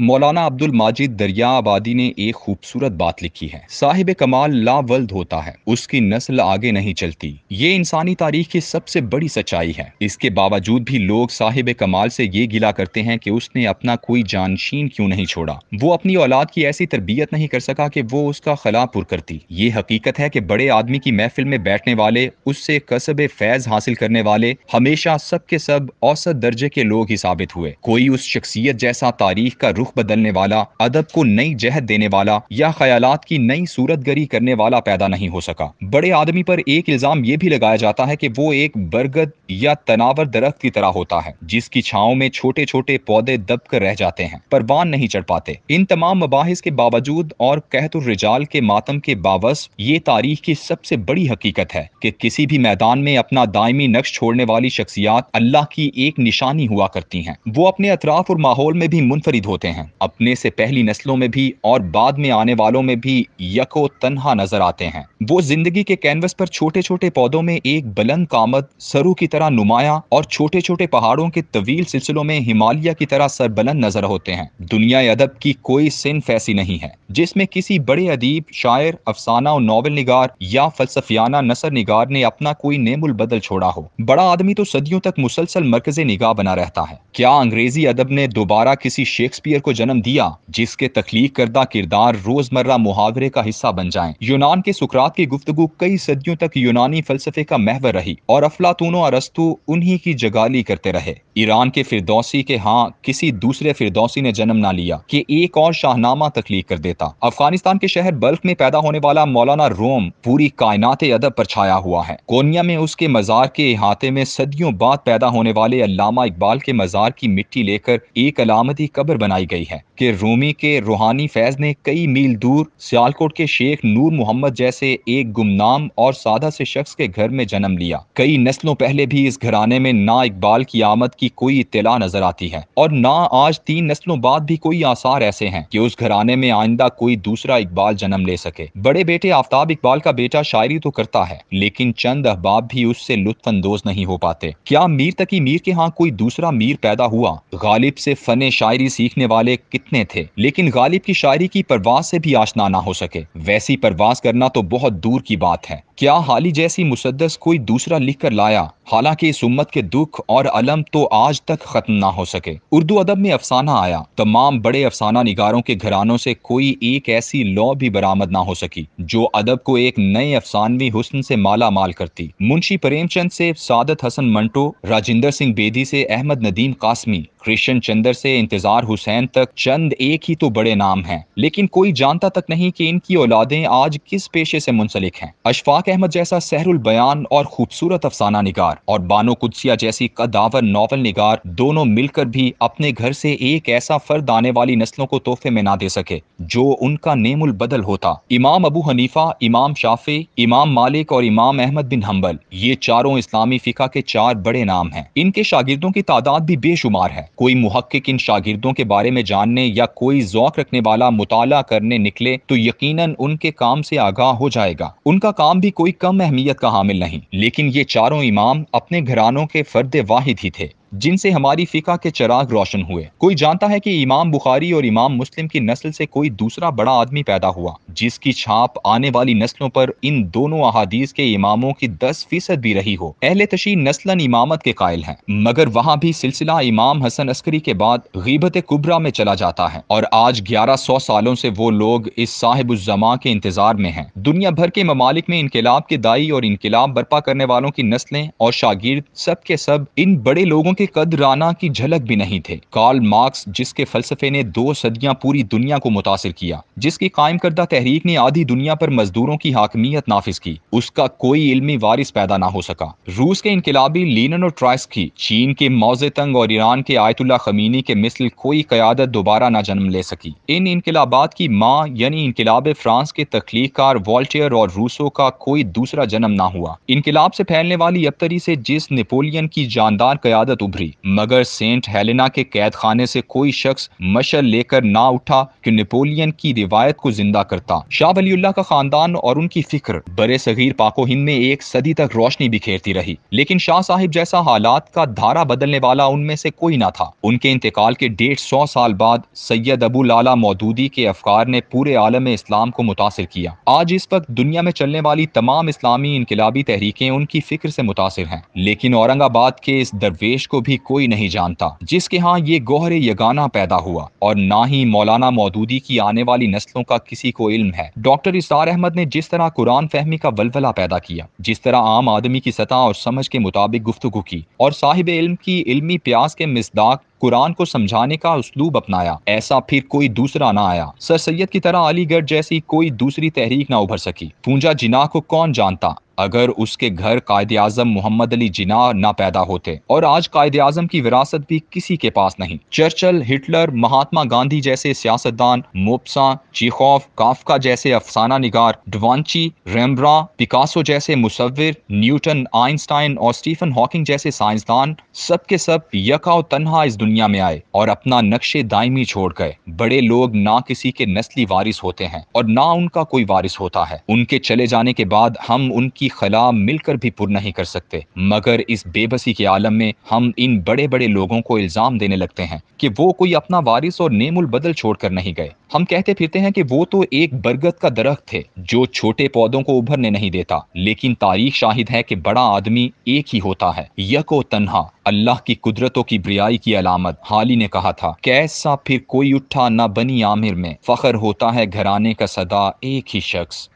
मौलाना अब्दुल माजिद दरिया आबादी ने एक खूबसूरत बात लिखी है साहिब कमाल लावल्द होता है उसकी नस्ल आगे नहीं चलती ये इंसानी तारीख की सबसे बड़ी सच्चाई है इसके बावजूद भी लोग साहिब कमाल से ये गिला करते हैं कि उसने अपना कोई जानशीन क्यों नहीं छोड़ा वो अपनी औलाद की ऐसी तरबियत नहीं कर सका की वो उसका खला पुर करती ये हकीकत है की बड़े आदमी की महफिल में बैठने वाले उससे कसब फैज हासिल करने वाले हमेशा सब के सब औसत दर्जे के लोग ही साबित हुए कोई उस शख्सियत जैसा तारीख का रुख रुख बदलने वाला अदब को नई जहद देने वाला या ख्यालात की नई सूरत गरी करने वाला पैदा नहीं हो सका बड़े आदमी पर एक इल्जाम ये भी लगाया जाता है कि वो एक बरगद या तनावर दरख्त की तरह होता है जिसकी छाओ में छोटे छोटे पौधे दब कर रह जाते हैं पर वान नहीं चढ़ पाते इन तमाम मबाहिस के बावजूद और कहतुर्रिजाल के मातम के बावस ये तारीख की सबसे बड़ी हकीकत है कि किसी भी मैदान में अपना दायमी नक्श छोड़ने वाली शख्सियात अल्लाह की एक निशानी हुआ करती है वो अपने अतराफ और माहौल में भी मुनफरिद होते हैं हैं अपने से पहली नस्लों में भी और बाद में आने वालों में भी यको तनहा नजर आते हैं वो जिंदगी के कैनवस पर छोटे छोटे पौधों में एक बुलंद कामत सरू की तरह नुमाया और छोटे छोटे पहाड़ों के तवील सिलसिलों में हिमालय की तरह सरबलंद नजर होते हैं दुनिया अदब की कोई सिंफ ऐसी नहीं है जिसमें किसी बड़े अदीब शायर अफसाना और नावल निगार या फलसफियाना नसर निगार ने अपना कोई नेमुल बदल छोड़ा हो बड़ा आदमी तो सदियों तक मुसलसल मरकज निगाह बना रहता है क्या अंग्रेजी अदब ने दोबारा किसी शेक्सपियर को जन्म दिया जिसके तख्लीक करदा किरदार रोजमर्रा मुहावरे का हिस्सा बन जाए यूनान के सुकरात की गुफ्तगु कई सदियों तक यूनानी फलसफे का महवर रही और अफलातूनो अरस्तु उन्हीं की जगाली करते रहे ईरान के फिरदौसी के हाँ किसी दूसरे फिरदौसी ने जन्म ना लिया कि एक और शाहनामा तकलीफ कर देता अफगानिस्तान के शहर बल्क में पैदा होने वाला मौलाना रोम पूरी कायनात अदब पर छाया हुआ है कोनिया में उसके मजार के अहाते में सदियों बाद पैदा होने वाले अलामा इकबाल के मजार की मिट्टी लेकर एक अलामती कब्र बनाई गई गई है कि रूमी के रूहानी फैज ने कई मील दूर सियालकोट के शेख नूर मोहम्मद जैसे एक गुमनाम और सादा से शख्स के घर में जन्म लिया कई नस्लों पहले भी इस घराने में ना इकबाल की आमद की कोई इतला नजर आती है और ना आज तीन नस्लों बाद भी कोई आसार ऐसे हैं कि उस घराने में आइंदा कोई दूसरा इकबाल जन्म ले सके बड़े बेटे आफ्ताब इकबाल का बेटा शायरी तो करता है लेकिन चंद अहबाब भी उससे लुत्फानंदोज नहीं हो पाते क्या मीर तकी मीर के यहाँ कोई दूसरा मीर पैदा हुआ गालिब से फने शायरी सीखने वाले वाले कितने थे लेकिन गालिब की शायरी की परवास से भी आशना ना हो सके वैसी परवास करना तो बहुत दूर की बात है क्या हाली जैसी मुसदस कोई दूसरा लिख कर लाया हालांकि इस उम्मत के दुख और अलम तो आज तक खत्म ना हो सके उर्दू अदब में अफसाना आया तमाम बड़े अफसाना निगारों के घरानों से कोई एक ऐसी लॉ भी बरामद ना हो सकी जो अदब को एक नए अफसानवी हुसन से माला माल करती मुंशी प्रेमचंद से सादत हसन मंटो राजेंद्र सिंह बेदी से अहमद नदीम कासमी कृष्ण चंद्र से इंतजार हुसैन तक चंद एक ही तो बड़े नाम हैं लेकिन कोई जानता तक नहीं कि इनकी औलादें आज किस पेशे से मुंसलिक हैं अशफाक इसहाक अहमद जैसा सहरुल बयान और खूबसूरत अफसाना निगार और बानो कुदसिया जैसी कदावर नावल निगार दोनों मिलकर भी अपने घर से एक ऐसा फर्द आने वाली नस्लों को तोहफे में ना दे सके जो उनका नेमुल बदल होता इमाम अबू हनीफा इमाम शाफे इमाम मालिक और इमाम अहमद बिन हम्बल ये चारों इस्लामी फ़िका के चार बड़े नाम है इनके शागिर्दों की तादाद भी बेशुमार है कोई मुहक इन शागिर्दों के बारे में जानने या कोई जौक रखने वाला मुताला करने निकले तो यकीन उनके काम से आगाह हो जाएगा उनका काम भी कोई कम अहमियत का हामिल नहीं लेकिन ये चारों इमाम अपने घरानों के फर्द वाहिद ही थे जिनसे हमारी फिका के चराग रोशन हुए कोई जानता है कि इमाम बुखारी और इमाम मुस्लिम की नस्ल से कोई दूसरा बड़ा आदमी पैदा हुआ जिसकी छाप आने वाली नस्लों पर इन दोनों अहादीस के इमामों की दस फीसद भी रही हो अहले तशी नस्लन इमामत के कायल है मगर वहाँ भी सिलसिला इमाम हसन अस्करी के बाद गीबत कुबरा में चला जाता है और आज ग्यारह सौ सालों से वो लोग इस साहिब उजमा के इंतजार में है दुनिया भर के ममालिक में इनकलाब के दाई और इनकलाब बर्पा करने वालों की नस्लें और शागिर्द सब के सब इन बड़े लोगों के के कद राना की झलक भी नहीं थे कार्ल मार्क्स जिसके फलसफे ने दो सदियां पूरी दुनिया को मुतासर किया जिसकी कायम करदा तहरीक ने आधी दुनिया पर मजदूरों की हाकमियत नाफिज की उसका कोई इलमी वारिस पैदा ना हो सका रूस के इनकलाबी लीनन और की चीन के मौजे तंग और ईरान के आयतुल्ला खमीनी के मिसल कोई क्यादत दोबारा ना जन्म ले सकी इन इनकलाबाद की माँ यानी इनकलाब फ्रांस के तख्लीकार वॉल्टियर और रूसो का कोई दूसरा जन्म ना हुआ इनकलाब से फैलने वाली अबतरी से जिस नेपोलियन की जानदार क्यादत उभरी मगर सेंट हेलेना के कैद खाने से कोई शख्स मशल लेकर ना उठा कि नेपोलियन की रिवायत को जिंदा करता शाह वलीउल्लाह का खानदान और उनकी फिक्र बड़े सगीर पाको हिंद में एक सदी तक रोशनी बिखेरती रही लेकिन शाह साहिब जैसा हालात का धारा बदलने वाला उनमें से कोई ना था उनके इंतकाल के डेढ़ सौ साल बाद सैयद अबू लाला मौदूदी के अफकार ने पूरे आलम इस्लाम को मुतासर किया आज इस वक्त दुनिया में चलने वाली तमाम इस्लामी इनकलाबी तहरीकें उनकी फिक्र से मुतासर हैं लेकिन औरंगाबाद के इस दरवेश को को भी कोई नहीं जानता जिसके यहाँ ये गोहरे यगाना पैदा हुआ और ना ही मौलाना मौदूदी की आने वाली नस्लों का किसी को इल्म है डॉक्टर इसार अहमद ने जिस तरह कुरान फहमी का वलवला पैदा किया जिस तरह आम आदमी की सतह और समझ के मुताबिक गुफ्तु की और साहिब इल्म की इल्मी प्यास के मिसदाक कुरान को समझाने का उसलूब अपनाया ऐसा फिर कोई दूसरा ना आया सर सैयद की तरह अलीगढ़ जैसी कोई दूसरी तहरीक ना उभर सकी पूंजा जिना को कौन जानता अगर उसके घर कायद आजम मोहम्मद अली जिना ना पैदा होते और आज कायद आजम की विरासत भी किसी के पास नहीं चर्चल हिटलर महात्मा गांधी जैसे सियासतदान मोपसा चीखौफ काफका जैसे अफसाना निगार डवानची रेमरा पिकासो जैसे मुसविर न्यूटन आइंस्टाइन और स्टीफन हॉकिंग जैसे साइंसदान सब के सब यका तनहा इस दुनिया में आए और अपना नक्शे दायमी छोड़ गए बड़े लोग ना किसी के नस्ली वारिस होते हैं और ना उनका कोई वारिस होता है उनके चले जाने के बाद हम उनकी खला मिलकर भी पुर नहीं कर सकते मगर इस बेबसी के आलम में हम इन बड़े बड़े लोगों को इल्जाम देने लगते हैं कि वो कोई अपना वारिस और नेमुल बदल छोड़कर नहीं गए हम कहते फिरते हैं कि वो तो एक बरगद का दरख्त थे जो छोटे पौधों को उभरने नहीं देता लेकिन तारीख शाहिद है कि बड़ा आदमी एक ही होता है यको तन्हा अल्लाह की कुदरतों की ब्रियाई की अलामत हाली ने कहा था कैसा फिर कोई उठा ना बनी आमिर में फखर होता है घराने का सदा एक ही शख्स